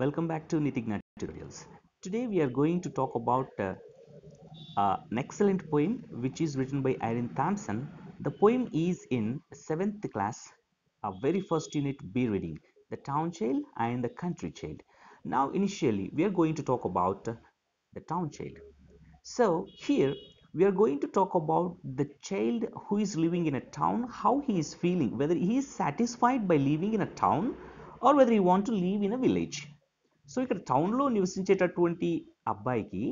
welcome back to Nitigna tutorials today we are going to talk about uh, uh, an excellent poem which is written by Irene Thompson the poem is in 7th class our very first unit B reading the town child and the country child now initially we are going to talk about uh, the town child so here we are going to talk about the child who is living in a town how he is feeling whether he is satisfied by living in a town or whether you want to live in a village so ఇక్కడ టౌన్లో నివసించేటటువంటి అబ్బాయికి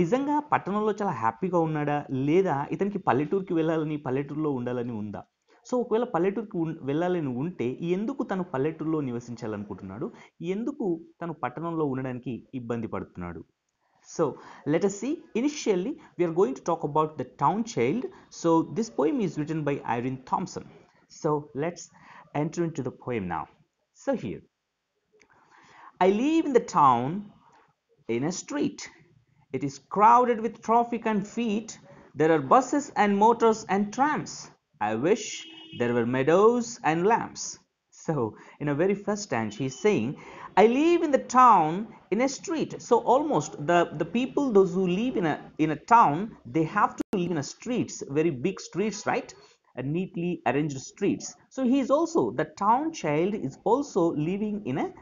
నిజంగా పట్టణంలో చాలా హ్యాపీగా ఉన్నాడా లేదా ఇతనికి పల్లెటూరుకి వెళ్ళాలని పల్లెటూరులో ఉండాలని ఉందా సో ఒకవేళ పల్లెటూరుకి వెళ్ళాలని ఉంటే ఎందుకు తను పల్లెటూరులో నివసించాలనుకుంటున్నాడు ఎందుకు తను పట్టణంలో ఉండడానికి ఇబ్బంది పడుతున్నాడు so let us see initially we're going to talk about the town child so this poem is written by Irene Thomson so let's enter in to the poem నా So here, I live in the town in a street. It is crowded with traffic and feet. There are buses and motors and trams. I wish there were meadows and lamps. So, in a very first stanza, he's saying, I live in the town in a street. So, almost the, the people, those who live in a, in a town, they have to live in a streets, very big streets, right? neatly arranged streets. So he is also the town child is also living in a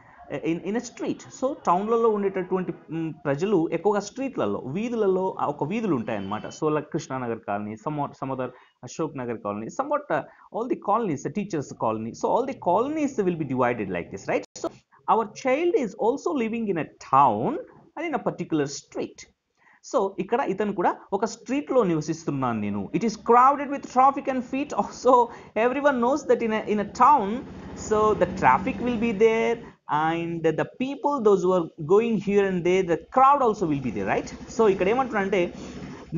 in, in a street. So town lalo unnetattu 20 prajalu ekoga street lalo veedulalo oka veedulu untayi mata. So like Krishna Nagar colony some some other Ashok Nagar colony somewhat uh, all the colonies the teachers colony. So all the colonies will be divided like this right. So our child is also living in a town and in a particular street. So ఇక్కడ ఇతను కూడా ఒక స్ట్రీట్లో నివసిస్తున్నాను నేను it is crowded with traffic and feet also everyone knows that in in a town so the traffic will be there and the people those are going here and they the crowd also will be they right so ఇక్కడ ఏమంటున్నా అంటే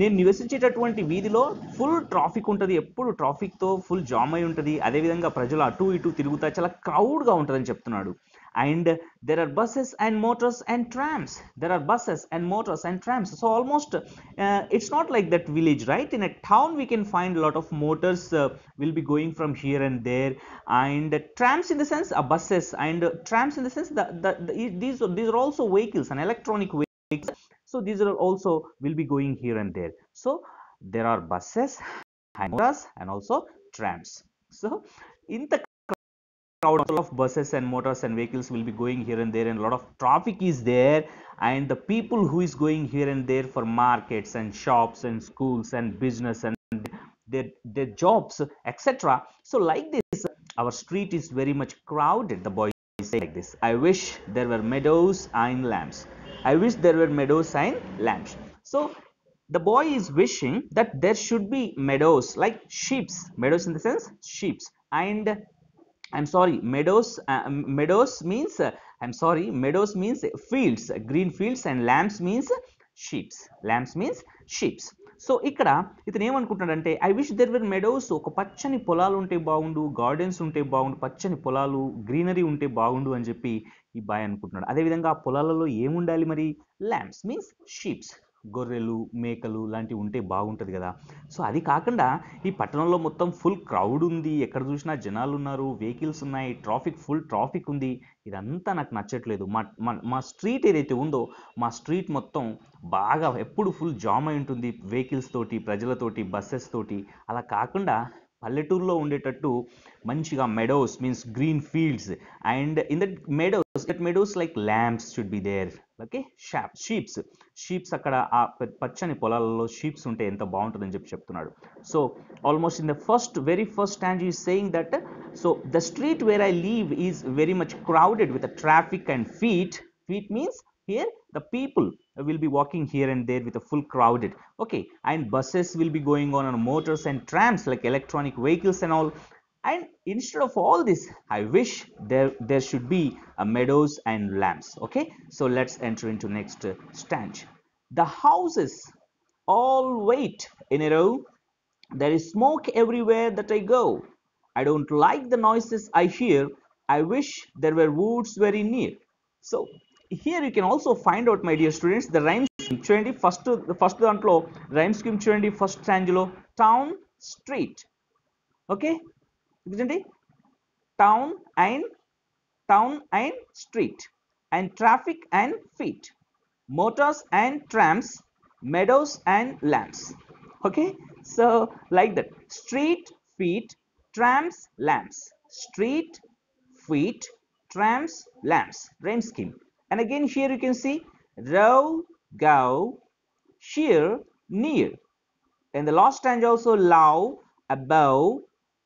నేను నివసించేటటువంటి వీధిలో full traffic ఉంటుంది ఎప్పుడు ట్రాఫిక్తో full jam అయి ఉంటుంది అదేవిధంగా ప్రజలు అటు ఇటు తిరుగుతా చాలా క్రౌడ్గా ఉంటుందని చెప్తున్నాడు and there are buses and motors and trams there are buses and motors and trams so almost uh, it's not like that village right in a town we can find a lot of motors uh, will be going from here and there and uh, trams in the sense are uh, buses and trams in the sense that, the these these are also vehicles and electronic vehicles so these are also will be going here and there so there are buses and motors and also trams so in the crowd of buses and motors and vehicles will be going here and there and a lot of traffic is there and the people who is going here and there for markets and shops and schools and business and their, their jobs etc so like this our street is very much crowded the boy say like this i wish there were meadows and lamps i wish there were meadows and lamps so the boy is wishing that there should be meadows like sheeps meadows in the sense sheeps and I'm sorry meadows meadows means I'm sorry meadows means fields green fields and lambs means sheeps lambs means sheeps so ఇక్కడ ఇతను ఏమనుకుంటున్నాడంటే I wish there were meadows ఒక పచ్చని పొలాలు ఉంటే బాగుండు gardens ఉంటే బాగుండు పచ్చని పొలాలు గ్రీనరీ ఉంటే బాగుండు అని చెప్పి ఈ బాయ్ అనుకుంటున్నాడు అదేవిధంగా ఆ పొలాలలో ఏముండాలి మరి ల్యాంప్స్ మీన్స్ షీప్స్ గొర్రెలు మేకలు లాంటివి ఉంటే బాగుంటుంది కదా సో అది కాకుండా ఈ పట్టణంలో మొత్తం ఫుల్ క్రౌడ్ ఉంది ఎక్కడ చూసినా జనాలు ఉన్నారు వెహికల్స్ ఉన్నాయి ట్రాఫిక్ ఫుల్ ట్రాఫిక్ ఉంది ఇదంతా నాకు నచ్చట్లేదు మా మా స్ట్రీట్ ఏదైతే ఉందో మా స్ట్రీట్ మొత్తం బాగా ఎప్పుడు ఫుల్ జామ్ అయి ఉంటుంది వెహికల్స్ తోటి ప్రజలతోటి బస్సెస్ తోటి అలా కాకుండా పల్లెటూరులో ఉండేటట్టు మంచిగా meadows means green fields and in that meadows that meadows like lambs should be there okay shop sheeps sheeps అక్కడ ఆ పచ్చని పొలాలలో షీప్స్ ఉంటే ఎంత బాగుంటుందని చెప్పి చెప్తున్నాడు so almost in the first very first stand he saying that so the street where I live is very much crowded with traffic and feet feet means here the people will be walking here and there with a full crowded okay and buses will be going on and motors and trams like electronic vehicles and all and instead of all this i wish there there should be a meadows and lamps okay so let's enter into next uh, stanch the houses all wait in a row there is smoke everywhere that i go i don't like the noises i hear i wish there were woods very near so here you can also find out my dear students the rhyme scheme first first first దాంట్లో rhyme scheme చూడండి first స్టాంజ్లో town street. Okay isn't it? Town and town and street and traffic and feet, motors and trams, meadows and lamps. Okay, so like that street, feet, trams, lamps, street, feet, trams, lamps, rain scheme. And again, here you can see row, go, sheer, near. and the last stanza also, low, above,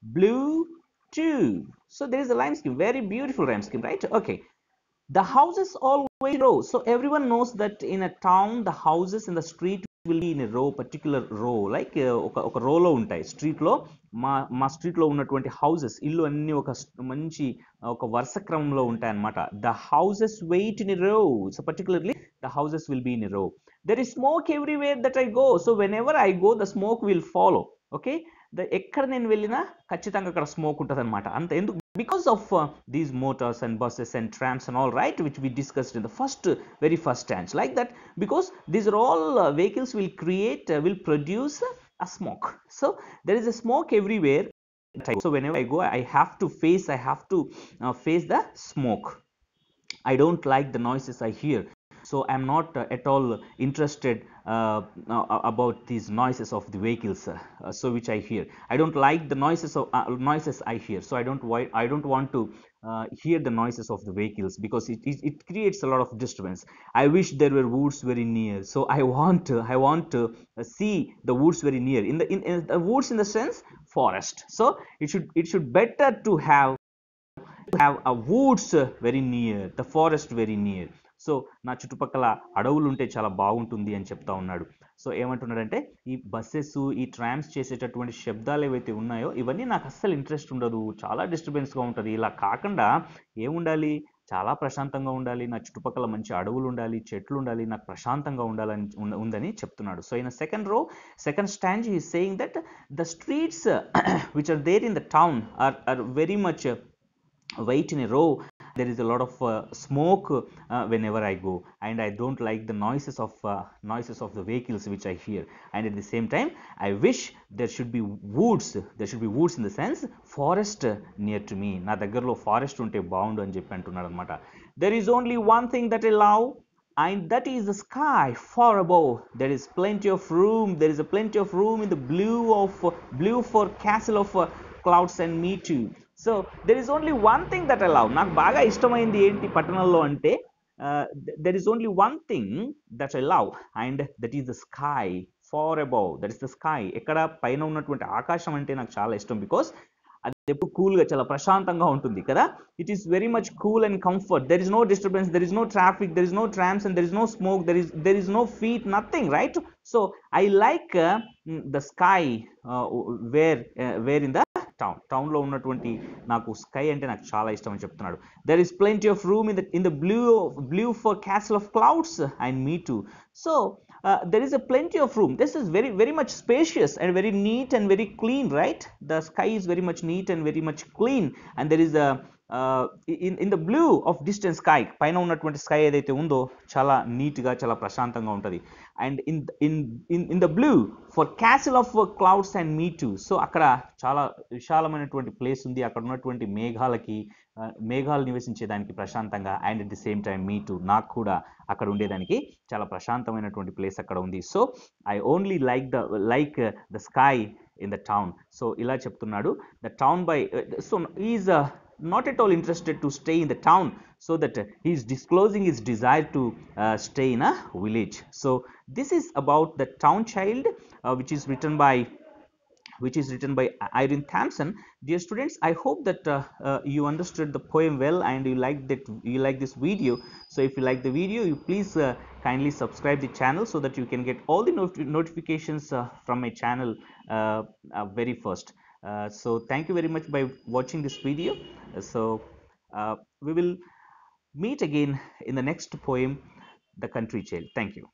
blue too. So there is a line scheme, very beautiful line scheme, right? Okay. The houses always row. So everyone knows that in a town, the houses in the street will be in a row, particular row, like okay, a row on street low. Ma, ma street low 20 houses. Illo anni oka manchi oka varsakram low and mata. The houses wait in a row. So particularly the houses will be in a row. There is smoke everywhere that I go. So whenever I go, the smoke will follow. Okay. ఎక్కడ నేను వెళ్ళినా ఖచ్చితంగా అక్కడ smoke ఉంటుంది అనమాట అంత ఎందుకు because of these motors and buses and trams and all right which we discussed in the first very first stands like that because these are all vehicles will create will produce a smoke so there is a smoke everywhere so whenever i go i have to face i have to uh, face the smoke i don't like the noises i hear so, I am not uh, at all interested uh, uh, about these noises of the vehicles, so which I hear. I don't like the noises of noises I hear. So, I don't I don't want to uh, hear the noises of the vehicles because it, it, it, creates a lot of disturbance. I wish there were woods very near. So I want to I want to see the woods very near in the in, in the woods in the sense forest. So it should it should better to have to have a woods very near the forest very near so నా చుట్టుపక్కల అడవులు ఉంటే చాలా బాగుంటుంది అని చెప్తా ఉన్నాడు so ఏమంటున్నాడంటే ఈ బస్సెస్ ఈ ట్రామ్స్ చేసేటటువంటి శబ్దాలు ఏవైతే ఉన్నాయో ఇవన్నీ నాకు అస్సలు ఇంట్రెస్ట్ ఉండదు చాలా డిస్టర్బెన్స్గా ఉంటుంది ఇలా కాకుండా ఏముండాలి చాలా ప్రశాంతంగా ఉండాలి నా చుట్టుపక్కల మంచి అడవులు ఉండాలి చెట్లు ఉండాలి నాకు ప్రశాంతంగా ఉండాలని ఉందని చెప్తున్నాడు so in second row second stand he saying that the streets which are there in the town are are very much wait in a row there is a lot of uh, smoke uh, whenever i go and i don't like the noises of uh, noises of the vehicles which i hear and at the same time i wish there should be woods there should be woods in the sense forest near to me నా forest forest not బాగుండు bound on అంటున్నాడు to there is only one thing that I love and that is the sky far above there is plenty of room there is a plenty of room in the blue of blue for castle of uh, clouds and me too so there is only one thing that I love నాకు బాగా ఇష్టమైంది ఏంటి పట్టణంలో అంటే there is only one thing that I love and that is the sky far above that is the sky ఎక్కడ పైన ఉన్నటువంటి ఆకాశం అంటే నాకు చాలా ఇష్టం బికాస్ అది ఎప్పుడు కూల్గా చాలా ప్రశాంతంగా ఉంటుంది కదా it is very much cool and comfort there is no disturbance there is no traffic there is no trams and there is no smoke there is there is no feet nothing right so I like the sky where where in the town టౌన్లో ఉన్నటువంటి నాకు sky అంటే నాకు చాలా ఇష్టం అని చెప్తున్నాడు there is plenty of room in the in the blue blue for castle of clouds and me too so there is a plenty of room this is very very much spacious and very neat and very clean right the sky is very much neat and very much clean and there is a in in the blue of distance sky పైన ఉన్నటువంటి sky ఏదైతే ఉందో చాలా నీట్గా చాలా ప్రశాంతంగా ఉంటుంది and in in in in the blue for castle of clouds and me too so అక్కడ చాలా విశాలమైనటువంటి ప్లేస్ ఉంది అక్కడ ఉన్నటువంటి మేఘాలకి మేఘాలు నివసించేదానికి ప్రశాంతంగా and at the same time me too నాకు కూడా అక్కడ ఉండేదానికి చాలా ప్రశాంతమైనటువంటి ప్లేస్ అక్కడ ఉంది so I only like the like the sky in the town so ఇలా చెప్తున్నాడు the town by so is not at all interested to stay in the town so that he is disclosing his desire to uh, stay in a village. So, this is about the town child uh, which is written by which is written by Irene Thompson. Dear students, I hope that uh, uh, you understood the poem well and you like that you like this video. So, if you like the video, you please uh, kindly subscribe the channel so that you can get all the not notifications uh, from my channel very first. Uh, so thank you very much by watching this video. So uh, we will meet again in the next poem, The Country Child. Thank you.